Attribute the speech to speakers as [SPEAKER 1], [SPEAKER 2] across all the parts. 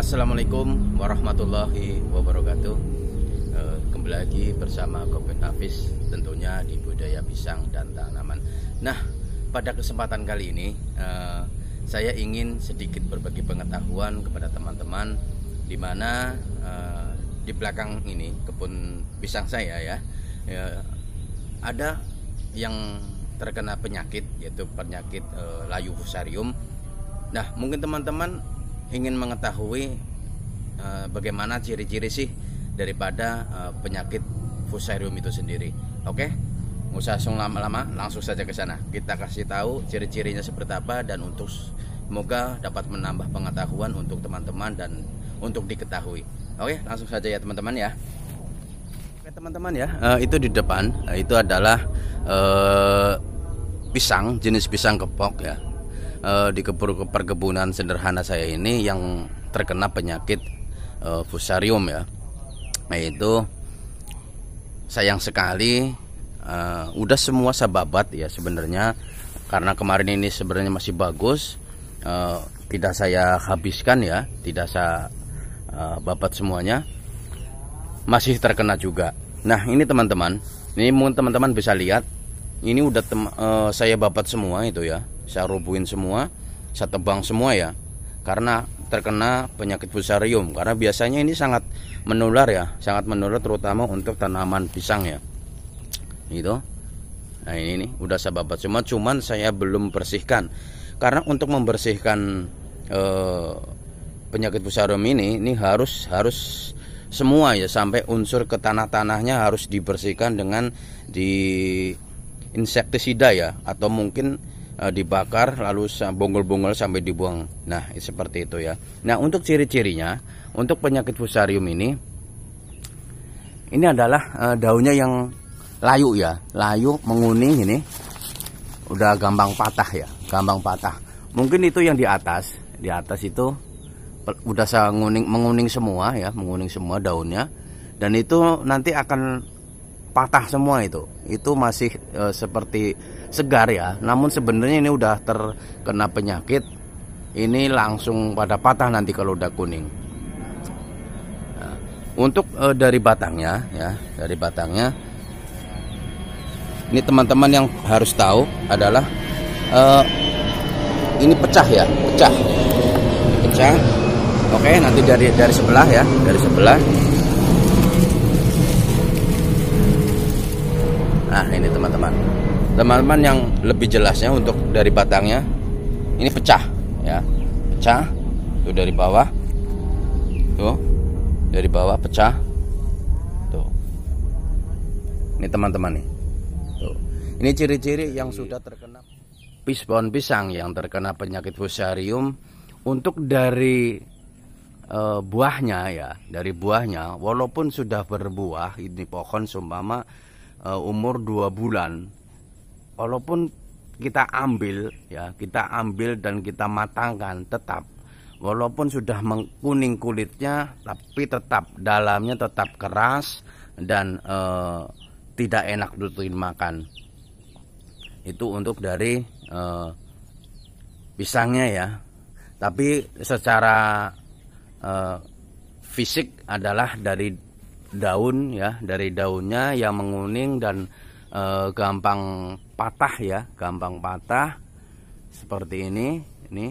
[SPEAKER 1] Assalamualaikum warahmatullahi wabarakatuh eh, Kembali lagi bersama Kopi Nafis Tentunya di budaya pisang dan tanaman Nah pada kesempatan kali ini eh, Saya ingin sedikit berbagi pengetahuan kepada teman-teman di mana eh, di belakang ini kebun pisang saya ya, ada yang terkena penyakit yaitu penyakit layu fusarium. Nah, mungkin teman-teman ingin mengetahui eh, bagaimana ciri-ciri sih daripada eh, penyakit fusarium itu sendiri. Oke, okay? nggak usah langsung lama-lama, langsung saja ke sana. Kita kasih tahu ciri-cirinya seperti apa dan untuk semoga dapat menambah pengetahuan untuk teman-teman dan untuk diketahui. Oke, okay? langsung saja ya teman-teman ya. Oke teman-teman ya, eh, itu di depan itu adalah pisang jenis pisang kepok ya uh, di perkebunan sederhana saya ini yang terkena penyakit uh, fusarium ya Nah itu sayang sekali uh, udah semua sababat ya sebenarnya karena kemarin ini sebenarnya masih bagus uh, tidak saya habiskan ya tidak saya uh, babat semuanya masih terkena juga nah ini teman-teman ini mungkin teman-teman bisa lihat ini udah uh, saya babat semua itu ya saya rubuhin semua saya tebang semua ya karena terkena penyakit fusarium karena biasanya ini sangat menular ya sangat menular terutama untuk tanaman pisang ya gitu nah ini nih udah saya babat cuma cuman saya belum bersihkan karena untuk membersihkan eh, penyakit fusarium ini ini harus harus semua ya sampai unsur ke tanah-tanahnya harus dibersihkan dengan di insektisida ya atau mungkin Eh, dibakar lalu bonggol-bonggol sampai dibuang. Nah, seperti itu ya. Nah, untuk ciri-cirinya, untuk penyakit fusarium ini ini adalah uh, daunnya yang layu ya, layu menguning ini udah gampang patah ya, gampang patah. Mungkin itu yang di atas, di atas itu udah menguning menguning semua ya, menguning semua daunnya dan itu nanti akan patah semua itu. Itu masih uh, seperti segar ya namun sebenarnya ini udah terkena penyakit ini langsung pada patah nanti kalau udah kuning nah, untuk eh, dari batangnya ya dari batangnya ini teman-teman yang harus tahu adalah eh, ini pecah ya pecah pecah oke nanti dari dari sebelah ya dari sebelah Nah ini teman-teman teman-teman yang lebih jelasnya untuk dari batangnya ini pecah ya pecah tuh dari bawah tuh dari bawah pecah tuh ini teman-teman nih tuh ini ciri-ciri yang sudah terkena pis pohon pisang yang terkena penyakit fusarium untuk dari e, buahnya ya dari buahnya walaupun sudah berbuah ini pohon sumpama e, eh, umur 2 bulan walaupun kita ambil ya kita ambil dan kita matangkan tetap walaupun sudah mengkuning kulitnya tapi tetap dalamnya tetap keras dan eh, tidak enak untuk makan itu untuk dari eh, pisangnya ya tapi secara eh, fisik adalah dari daun ya dari daunnya yang menguning dan e, gampang patah ya gampang patah seperti ini ini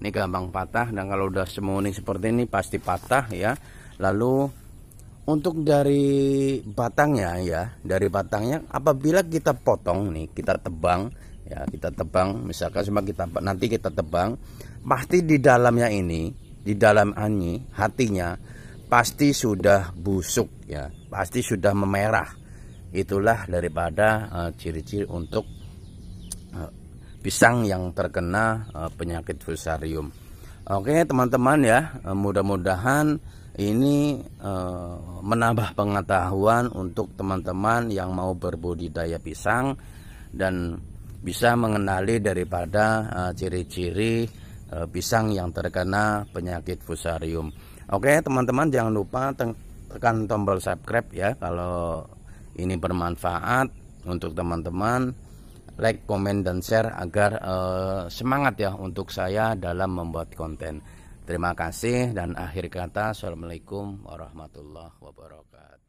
[SPEAKER 1] ini gampang patah dan kalau udah semuning seperti ini pasti patah ya lalu untuk dari batangnya ya dari batangnya apabila kita potong nih kita tebang ya kita tebang misalkan cuma kita nanti kita tebang pasti di dalamnya ini di dalam ani hatinya pasti sudah busuk ya pasti sudah memerah itulah daripada eh, ciri-ciri uh, untuk uh, pisang yang terkena uh, penyakit fusarium. Oke teman-teman ya, mudah-mudahan ini uh, menambah pengetahuan untuk teman-teman yang mau berbudidaya pisang dan bisa mengenali daripada ciri-ciri uh, uh, pisang yang terkena penyakit fusarium. Oke teman-teman jangan lupa tekan tombol subscribe ya kalau ini bermanfaat untuk teman-teman like, comment, dan share agar uh, semangat ya untuk saya dalam membuat konten. Terima kasih dan akhir kata Assalamualaikum warahmatullahi wabarakatuh.